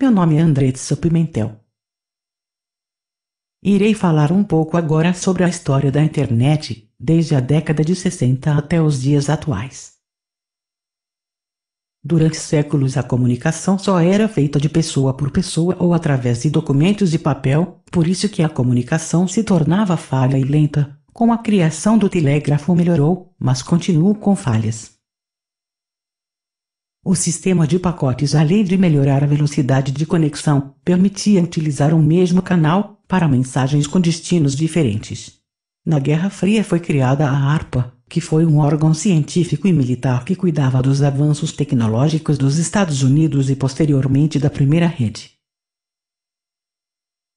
Meu nome é Andretso Pimentel. Irei falar um pouco agora sobre a história da internet, desde a década de 60 até os dias atuais. Durante séculos, a comunicação só era feita de pessoa por pessoa ou através de documentos de papel, por isso que a comunicação se tornava falha e lenta. Com a criação do telégrafo melhorou, mas continuou com falhas. O sistema de pacotes, além de melhorar a velocidade de conexão, permitia utilizar o mesmo canal para mensagens com destinos diferentes. Na Guerra Fria foi criada a ARPA, que foi um órgão científico e militar que cuidava dos avanços tecnológicos dos Estados Unidos e posteriormente da primeira rede.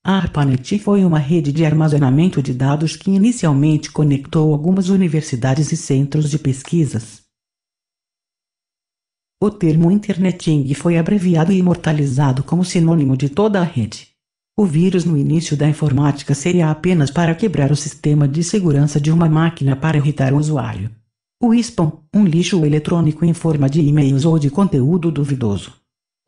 A ARPANET foi uma rede de armazenamento de dados que inicialmente conectou algumas universidades e centros de pesquisas o termo interneting foi abreviado e imortalizado como sinônimo de toda a rede. O vírus no início da informática seria apenas para quebrar o sistema de segurança de uma máquina para irritar o usuário. O spam, um lixo eletrônico em forma de e-mails ou de conteúdo duvidoso.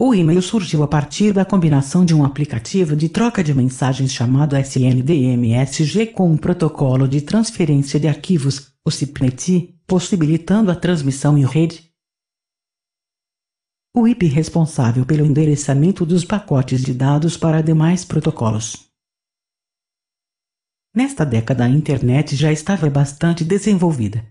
O e-mail surgiu a partir da combinação de um aplicativo de troca de mensagens chamado SNDMSG com um protocolo de transferência de arquivos, o SIPNET, possibilitando a transmissão em rede, o IP responsável pelo endereçamento dos pacotes de dados para demais protocolos. Nesta década, a internet já estava bastante desenvolvida.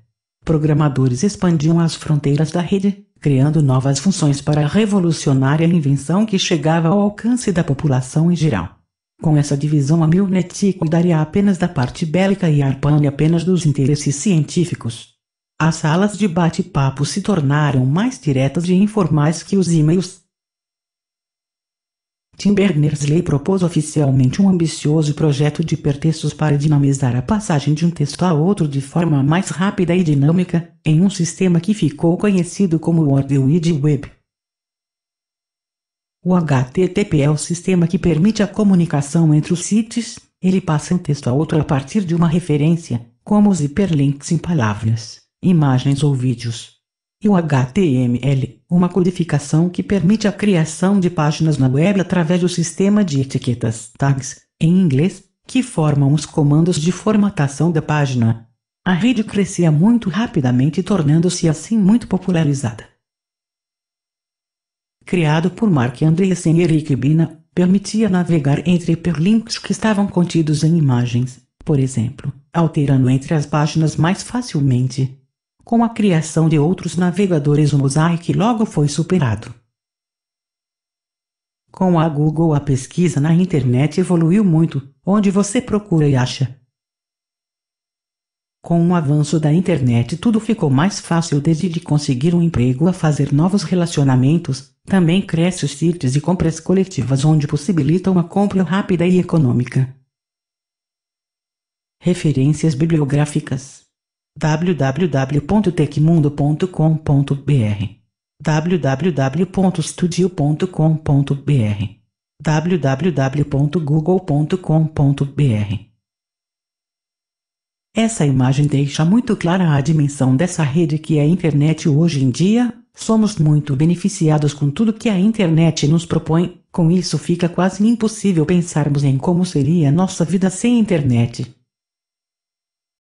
Programadores expandiam as fronteiras da rede, criando novas funções para a revolucionária invenção que chegava ao alcance da população em geral. Com essa divisão, a Milnet cuidaria apenas da parte bélica e a Arpane apenas dos interesses científicos. As salas de bate-papo se tornaram mais diretas e informais que os e-mails. Tim Berners-Lee propôs oficialmente um ambicioso projeto de hipertextos para dinamizar a passagem de um texto a outro de forma mais rápida e dinâmica, em um sistema que ficou conhecido como World Wide Web. O HTTP é o sistema que permite a comunicação entre os sites, ele passa um texto a outro a partir de uma referência, como os hiperlinks em palavras imagens ou vídeos. E o HTML, uma codificação que permite a criação de páginas na web através do sistema de etiquetas, tags, em inglês, que formam os comandos de formatação da página. A rede crescia muito rapidamente, tornando-se assim muito popularizada. Criado por Mark Andreessen e Eric Bina, permitia navegar entre hiperlinks que estavam contidos em imagens, por exemplo, alterando entre as páginas mais facilmente. Com a criação de outros navegadores, o Mosaic logo foi superado. Com a Google, a pesquisa na internet evoluiu muito, onde você procura e acha. Com o avanço da internet, tudo ficou mais fácil desde de conseguir um emprego a fazer novos relacionamentos. Também crescem os sites de compras coletivas onde possibilita uma compra rápida e econômica. Referências bibliográficas www.tecmundo.com.br www.studio.com.br www.google.com.br Essa imagem deixa muito clara a dimensão dessa rede que é a internet hoje em dia. Somos muito beneficiados com tudo que a internet nos propõe, com isso fica quase impossível pensarmos em como seria nossa vida sem internet.